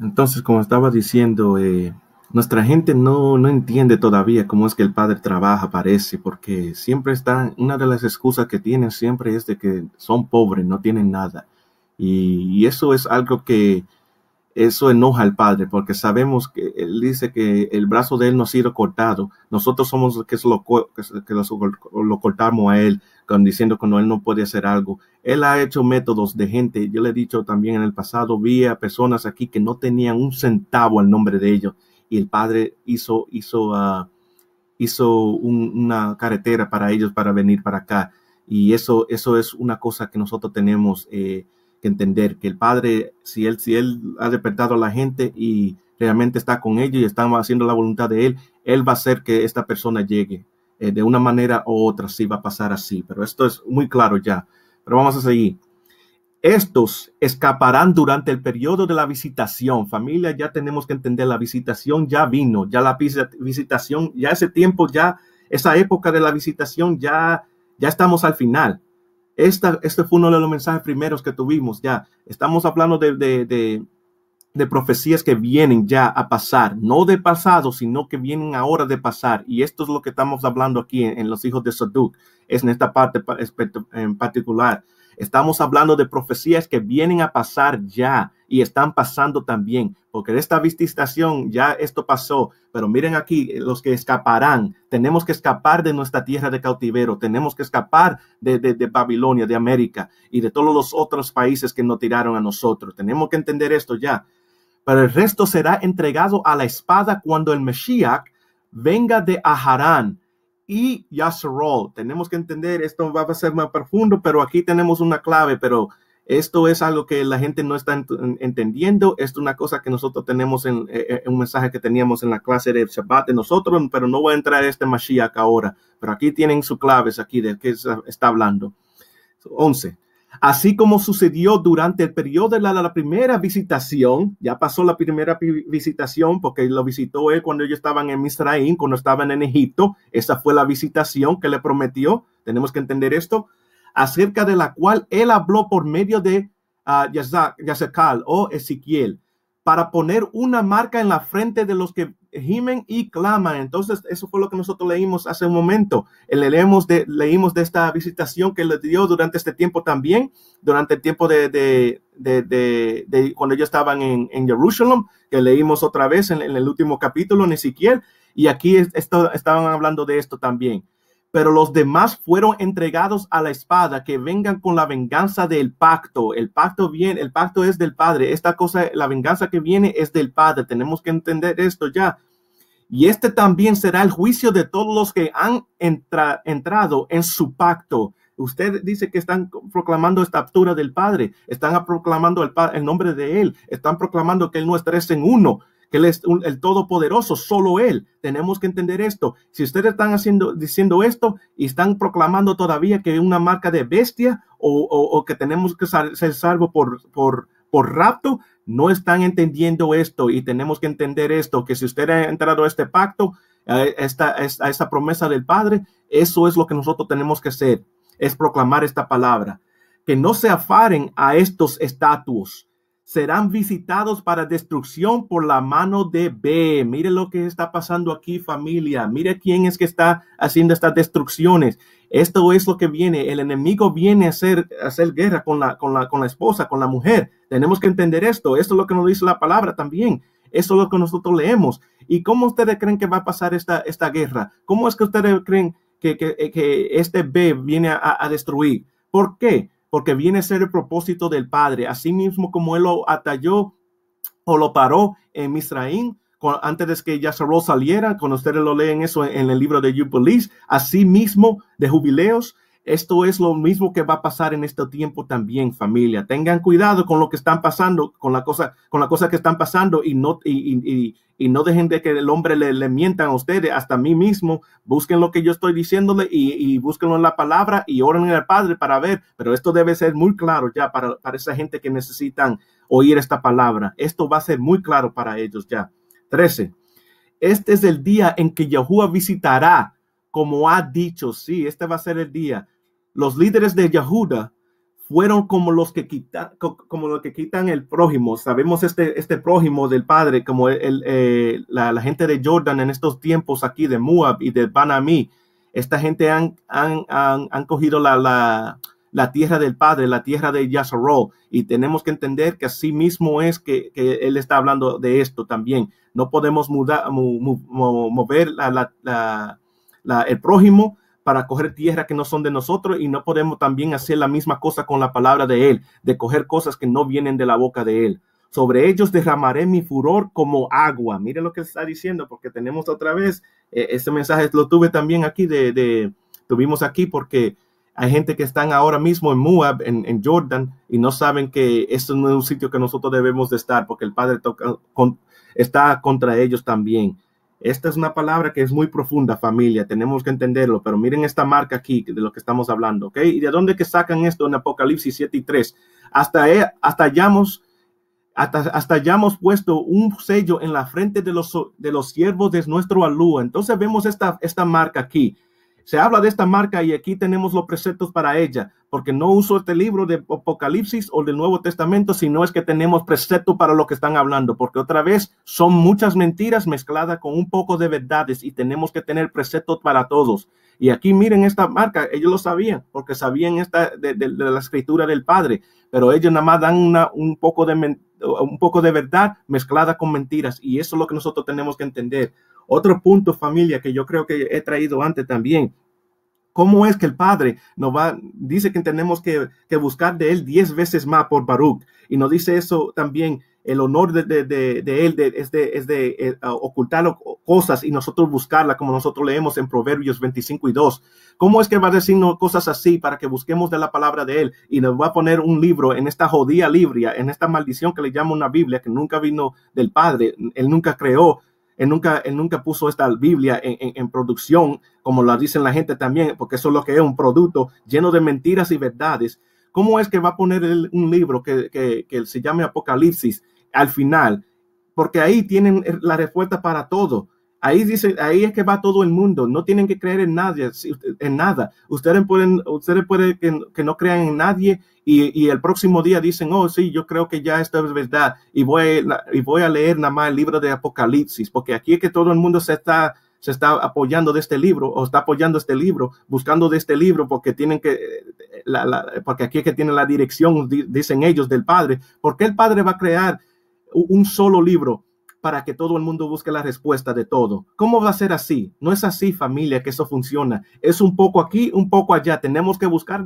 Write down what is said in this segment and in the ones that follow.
Entonces, como estaba diciendo, eh, nuestra gente no, no, entiende todavía cómo es que el padre trabaja, parece, porque siempre está, una de las excusas que tienen siempre es de que son pobres, no tienen nada. y eso es algo que eso enoja al Padre, porque sabemos que Él dice que el brazo de Él no ha sido cortado. Nosotros somos los que, lo, lo cortamos a Él, con, diciendo que no, Él no puede hacer algo. Él ha hecho métodos de gente. Yo le he dicho también en el pasado, vi a personas aquí que no tenían un centavo al nombre de ellos. Y el Padre hizo, hizo, ah, hizo una carretera para ellos para venir para acá. Y eso, eso es una cosa que nosotros tenemos. Eh, que entender que el Padre, si Él, si él ha despertado a la gente y realmente está con ellos y están haciendo la voluntad de Él, Él va a hacer que esta persona llegue. Eh, de una manera u otra, si va a pasar así, pero esto es muy claro ya. Pero vamos a seguir. Estos escaparán durante el periodo de la visitación. Familia, ya tenemos que entender, la visitación ya vino, ya la visitación, ya ese tiempo, ya esa época de la visitación, ya, ya estamos al final este fue uno de los mensajes primeros que tuvimos ya. Estamos hablando de, profecías que vienen ya a pasar, no de pasado, sino que vienen ahora de pasar. Y esto es lo que estamos hablando aquí en, los hijos de Saduc, es en esta parte en particular. Estamos hablando de profecías que vienen a pasar ya y están pasando también porque esta visitación ya esto pasó, pero miren aquí eh, los que escaparán, tenemos que escapar de nuestra tierra de cautivero, tenemos que escapar de, Babilonia, de América y de todos los otros países que nos tiraron a nosotros. Tenemos que entender esto ya. Pero el resto será entregado a la espada cuando el Mesías venga de Aharán y Yasrol. Tenemos que entender, esto va a ser más profundo, pero aquí tenemos una clave, pero esto es algo que la gente no está entendiendo. Esto es una cosa que nosotros tenemos en, eh, eh, un mensaje que teníamos en la clase de Shabbat de nosotros, pero no voy a entrar a este Mashiach ahora. Pero aquí tienen sus claves aquí de qué está hablando. 11. Así como sucedió durante el periodo de la, la primera visitación, ya pasó la primera visitación porque lo visitó él cuando ellos estaban en Misraín, cuando estaban en Egipto. Esa fue la visitación que le prometió. Tenemos que entender esto acerca de la cual él habló por medio de uh, o Ezequiel, para poner una marca en la frente de los que gimen y claman. Entonces, eso fue lo que nosotros leímos hace un momento. Leemos de, leímos de esta visitación que le dio durante este tiempo también, durante el tiempo de, cuando ellos estaban en, Jerusalén, que leímos otra vez en, el último capítulo, en Ezequiel, Y aquí estaban hablando de esto también pero los demás fueron entregados a la espada, que vengan con la venganza del pacto. El pacto viene, el pacto es del Padre. Esta cosa, la venganza que viene es del Padre. Tenemos que entender esto ya. Y este también será el juicio de todos los que han entrado en su pacto. Usted dice que están proclamando esta altura del Padre, están proclamando el, el nombre de Él, están proclamando que Él no es tres en uno que Él es el Todopoderoso, solo Él. Tenemos que entender esto. Si ustedes están haciendo, diciendo esto y están proclamando todavía que una marca de bestia o, que tenemos que ser salvos por, por, por rapto, no están entendiendo esto y tenemos que entender esto, que si usted ha entrado a este pacto, a esta, a esta promesa del Padre, eso es lo que nosotros tenemos que hacer, es proclamar esta palabra. Que no se afaren a estos estatuos, serán visitados para destrucción por la mano de B. Mire lo que está pasando aquí, familia. Mire quién es que está haciendo estas destrucciones. Esto es lo que viene. El enemigo viene a hacer, hacer guerra con la, con, la, esposa, con la mujer. Tenemos que entender esto. Esto es lo que nos dice la palabra también. Eso es lo que nosotros leemos. ¿Y cómo ustedes creen que va a pasar esta, esta guerra? ¿Cómo es que ustedes creen que, este B viene a, a destruir? ¿Por qué? porque viene a ser el propósito del Padre, así mismo como Él lo atalló o lo paró en Misraín, antes de que Yasserol saliera, cuando ustedes lo leen eso en el libro de Jubilees, así mismo de Jubileos, esto es lo mismo que va a pasar en este tiempo también, familia. Tengan cuidado con lo que están pasando, con la cosa, con la cosa que están pasando y no, y, y, no dejen de que el hombre le, mientan a ustedes, hasta a mí mismo. Busquen lo que yo estoy diciéndole y, y búsquenlo en la palabra y oren al Padre para ver. Pero esto debe ser muy claro ya para, esa gente que necesitan oír esta palabra. Esto va a ser muy claro para ellos ya. 13. Este es el día en que Yahuwah visitará, como ha dicho. Sí, este va a ser el día los líderes de Yahuda fueron como los que quitan, como los que quitan el prójimo. Sabemos este, este prójimo del padre, como eh, la, gente de Jordan en estos tiempos aquí de Muab y de panamí Esta gente han, han, cogido la, tierra del padre, la tierra de Yasarro, Y tenemos que entender que así mismo es que, él está hablando de esto también. No podemos mudar, mover el prójimo para coger tierra que no son de nosotros y no podemos también hacer la misma cosa con la palabra de Él, de coger cosas que no vienen de la boca de Él. Sobre ellos derramaré mi furor como agua. Mire lo que está diciendo, porque tenemos otra vez, este mensaje lo tuve también aquí, de, tuvimos aquí porque hay gente que están ahora mismo en Moab, en, en, Jordan, y no saben que esto no es un sitio que nosotros debemos de estar, porque el Padre está contra ellos también. Esta es una palabra que es muy profunda, familia, tenemos que entenderlo, pero miren esta marca aquí de lo que estamos hablando, ¿ok? ¿Y de dónde que sacan esto en Apocalipsis 7 y 3? Hasta, hasta hayamos... Hasta, hasta hayamos puesto un sello en la frente de los, de los siervos de nuestro alúa. Entonces vemos esta, esta marca aquí. Se habla de esta marca y aquí tenemos los preceptos para ella, porque no uso este libro de Apocalipsis o del Nuevo Testamento, sino es que tenemos preceptos para lo que están hablando, porque otra vez son muchas mentiras mezcladas con un poco de verdades y tenemos que tener preceptos para todos. Y aquí miren esta marca, ellos lo sabían, porque sabían esta de, la escritura del Padre, pero ellos nada más dan un, poco de, un poco de verdad mezclada con mentiras y eso es lo que nosotros tenemos que entender otro punto, familia, que yo creo que he traído antes también. ¿Cómo es que el Padre nos va, dice que tenemos que, buscar de Él diez veces más por Baruch? Y nos dice eso también, el honor de, de, de, Él es de, eh, ocultar cosas y nosotros buscarla, como nosotros leemos en Proverbios 25 y 2. ¿Cómo es que va a decirnos cosas así para que busquemos de la palabra de Él y nos va a poner un libro en esta jodida libria, en esta maldición que le llama una Biblia que nunca vino del Padre, Él nunca creó él nunca, nunca puso esta Biblia en, producción, como lo dicen la gente también, porque eso es lo que es un producto lleno de mentiras y verdades. ¿Cómo es que va a poner un libro que, que se llame Apocalipsis al final? Porque ahí tienen la respuesta para todo Ahí dice, ahí es que va todo el mundo. No tienen que creer en nadie, en nada. Ustedes pueden, ustedes pueden que, no crean en nadie y, el próximo día dicen, oh sí, yo creo que ya esto es verdad y voy, y voy a leer nada más el libro de Apocalipsis, porque aquí es que todo el mundo se está se está apoyando de este libro o está apoyando este libro, buscando de este libro porque tienen que, porque aquí es que tienen la dirección, dicen ellos, del Padre. ¿Por qué el Padre va a crear un solo libro para que todo el mundo busque la respuesta de todo. ¿Cómo va a ser así? No es así, familia, que eso funciona. Es un poco aquí, un poco allá. Tenemos que buscar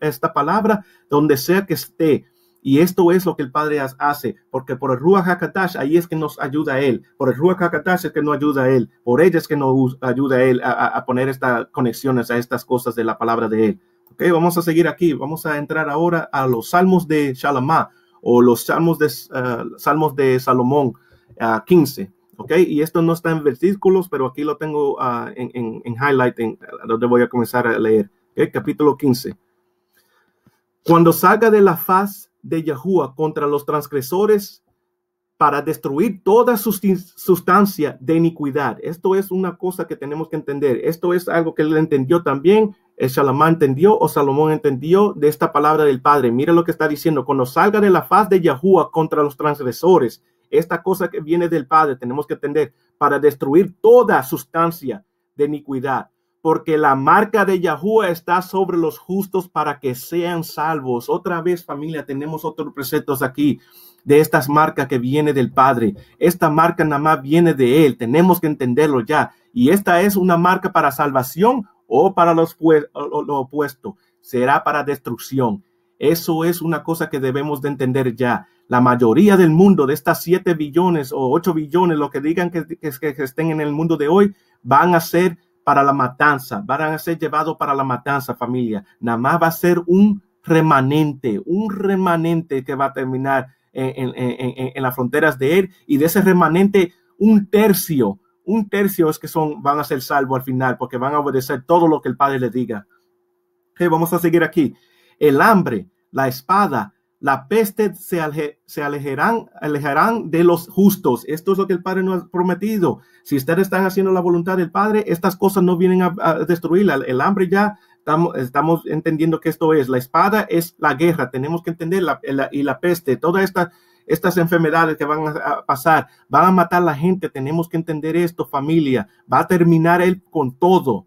esta, palabra donde sea que esté. Y esto es lo que el Padre hace, porque por el Ruach HaKatash, ahí es que nos ayuda a Él, por el Ruach HaKatash es que nos ayuda a Él, por ella es que nos ayuda a Él a, poner estas conexiones a estas cosas de la palabra de Él. Ok, vamos a seguir aquí, vamos a entrar ahora a los salmos de Shalomá, o los salmos de eh, Salomón. 15. ¿ok? Y esto no está en versículos, pero aquí lo tengo ah, en, en, highlight, donde voy a comenzar a leer. el Capítulo 15. Cuando salga de la faz de Yahúa contra los transgresores para destruir toda su sustancia de iniquidad. Esto es una cosa que tenemos que entender. Esto es algo que él entendió también, el Salomón entendió o Salomón entendió de esta palabra del Padre. Mira lo que está diciendo. Cuando salga de la faz de Yahúa contra los transgresores esta cosa que viene del Padre tenemos que entender para destruir toda sustancia de iniquidad, porque la marca de Yahúa está sobre los justos para que sean salvos. Otra vez, familia, tenemos otros preceptos aquí de estas marcas que viene del Padre. Esta marca nada más viene de Él, tenemos que entenderlo ya. Y esta es una marca para salvación o para lo opuesto, será para destrucción. Eso es una cosa que debemos de entender ya. La mayoría del mundo, de estas 7 billones o 8 billones, lo que digan que, que, estén en el mundo de hoy, van a ser para la matanza, van a ser llevados para la matanza, familia. Nada más va a ser un remanente, un remanente que va a terminar en, las fronteras de él y de ese remanente un tercio, un tercio es que son, van a ser salvos al final porque van a obedecer todo lo que el Padre les diga. vamos a seguir aquí el hambre, la espada, la peste se, alejarán, alejarán, de los justos. Esto es lo que el Padre nos ha prometido. Si ustedes están haciendo la voluntad del Padre, estas cosas no vienen a, destruir destruirla. El, hambre ya estamos, entendiendo que esto es. La espada es la guerra, tenemos que entender, la, y la peste, todas estas estas enfermedades que van a pasar, van a matar a la gente, tenemos que entender esto, familia, va a terminar él con todo,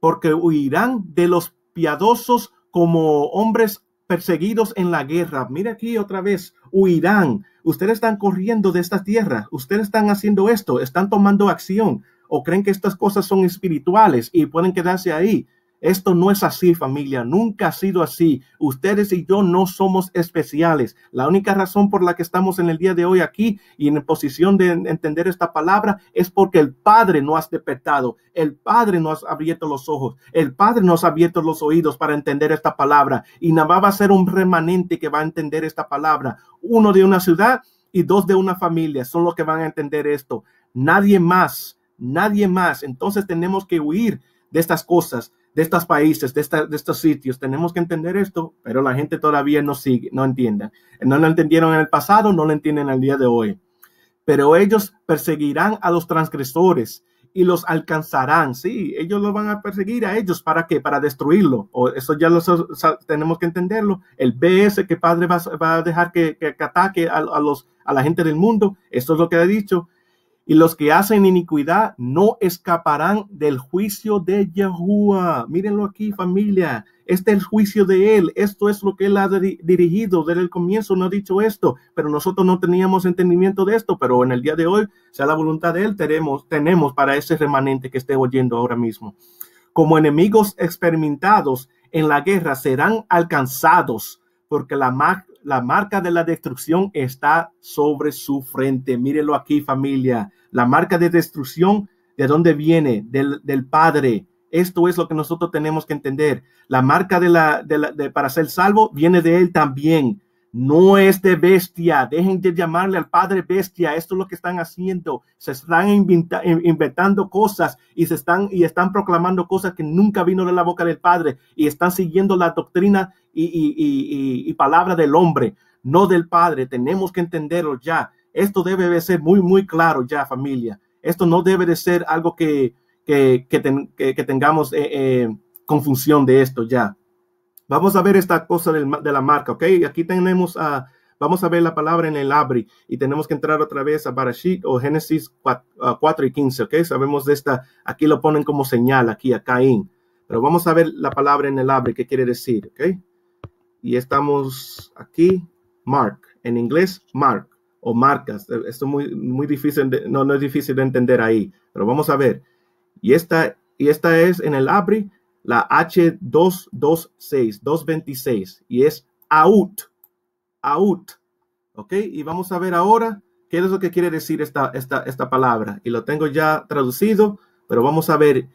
porque huirán de los piadosos como hombres perseguidos en la guerra. Mira aquí otra vez, huirán. Ustedes están corriendo de esta tierra, ustedes están haciendo esto, están tomando acción o creen que estas cosas son espirituales y pueden quedarse ahí. Esto no es así, familia. Nunca ha sido así. Ustedes y yo no somos especiales. La única razón por la que estamos en el día de hoy aquí y en posición de entender esta palabra es porque el Padre no ha despertado. El Padre no ha abierto los ojos. El Padre nos ha abierto los oídos para entender esta palabra. Y nada va a ser un remanente que va a entender esta palabra. Uno de una ciudad y dos de una familia son los que van a entender esto. Nadie más. Nadie más. Entonces tenemos que huir de estas cosas de estos países, de, estos sitios. Tenemos que entender esto, pero la gente todavía no sigue, no entiende. No lo entendieron en el pasado, no lo entienden al día de hoy. Pero ellos perseguirán a los transgresores y los alcanzarán. Sí, ellos lo van a perseguir a ellos. ¿Para qué? Para destruirlo. O eso ya lo tenemos que entenderlo. El BS que Padre va, a dejar que, ataque a, a, los, a la gente del mundo. Esto es lo que ha dicho y los que hacen iniquidad no escaparán del juicio de Yahúa. Mírenlo aquí, familia. Este es el juicio de él. Esto es lo que él ha dirigido desde el comienzo. No ha dicho esto, pero nosotros no teníamos entendimiento de esto. Pero en el día de hoy, sea la voluntad de él, tenemos, tenemos para ese remanente que esté oyendo ahora mismo. Como enemigos experimentados en la guerra serán alcanzados, porque la, la marca de la destrucción está sobre su frente. Mírelo aquí, familia. La marca de destrucción, ¿de dónde viene? Del, del Padre. Esto es lo que nosotros tenemos que entender. La marca de de, para ser salvo viene de Él también no es de bestia, dejen de llamarle al padre bestia, esto es lo que están haciendo, se están inventando cosas y se están y están proclamando cosas que nunca vino de la boca del padre y están siguiendo la doctrina y, palabra del hombre, no del padre, tenemos que entenderlo ya, esto debe de ser muy muy claro ya familia, esto no debe de ser algo que, que, que, tengamos eh, eh, confusión de esto ya. Vamos a ver esta cosa de la marca, ¿ok? Aquí tenemos a, vamos a ver la palabra en el abri y tenemos que entrar otra vez a Barashit o Génesis 4, ah, y 15, ¿ok? Sabemos de esta, aquí lo ponen como señal, aquí a Caín, pero vamos a ver la palabra en el abri, ¿qué quiere decir, ¿ok? Y estamos aquí, Mark, en inglés, Mark o marcas. Esto es muy, muy difícil, de, no, es difícil de entender ahí, pero vamos a ver. Y esta, y esta es en el abri, la H226, 226, y es out, out, ¿ok? Y vamos a ver ahora qué es lo que quiere decir esta, esta, esta palabra. Y lo tengo ya traducido, pero vamos a ver.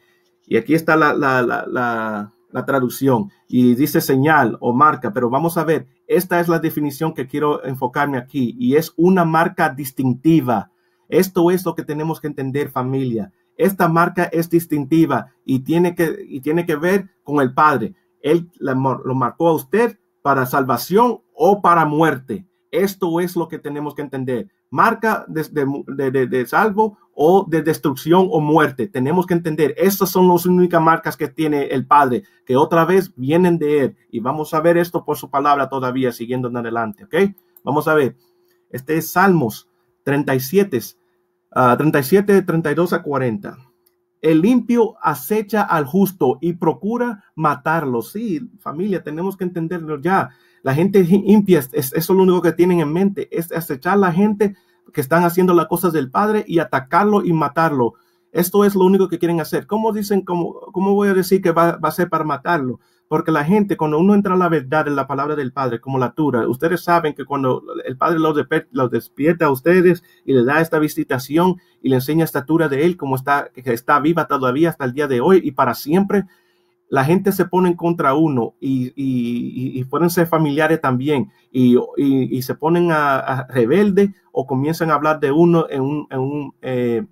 Y aquí está la, la, la, la traducción. Y dice señal o marca, pero vamos a ver. Esta es la definición que quiero enfocarme aquí y es una marca distintiva. Esto es lo que tenemos que entender familia. Esta marca es distintiva y tiene que, y tiene que ver con el Padre. Él lo marcó a usted para salvación o para muerte. Esto es lo que tenemos que entender. Marca de, de, salvo o de destrucción o muerte. Tenemos que entender, estas son las únicas marcas que tiene el Padre, que otra vez vienen de Él. Y vamos a ver esto por su palabra todavía, siguiendo en adelante, ¿ok? Vamos a ver. Este es Salmos 37, 37, 32 a 40. El limpio acecha al justo y procura matarlo. Sí, familia, tenemos que entenderlo ya. La gente impía, es, eso es lo único que tienen en mente, es acechar a la gente que están haciendo las cosas del Padre y atacarlo y matarlo. Esto es lo único que quieren hacer. ¿Cómo dicen, cómo, voy a decir que va, va, a ser para matarlo? Porque la gente, cuando uno entra a la verdad en la palabra del Padre, como la tura, ustedes saben que cuando el Padre los, despierta a ustedes y le da esta visitación y le enseña esta tura de Él, como está, que está viva todavía hasta el día de hoy y para siempre, la gente se pone en contra uno y, y, pueden ser familiares también y, y se ponen a, rebelde o comienzan a hablar de uno en un, eh,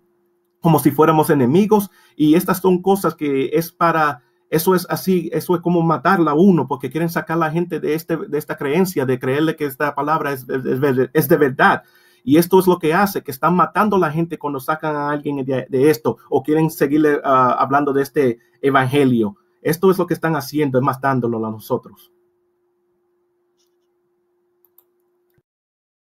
como si fuéramos enemigos y estas son cosas que es para eso es así, eso es como matarla a uno, porque quieren sacar a la gente de, este, de esta creencia, de creerle que esta palabra es, es, de verdad. Y esto es lo que hace, que están matando a la gente cuando sacan a alguien de, esto o quieren seguirle ah, hablando de este evangelio. Esto es lo que están haciendo, es matándolo a nosotros.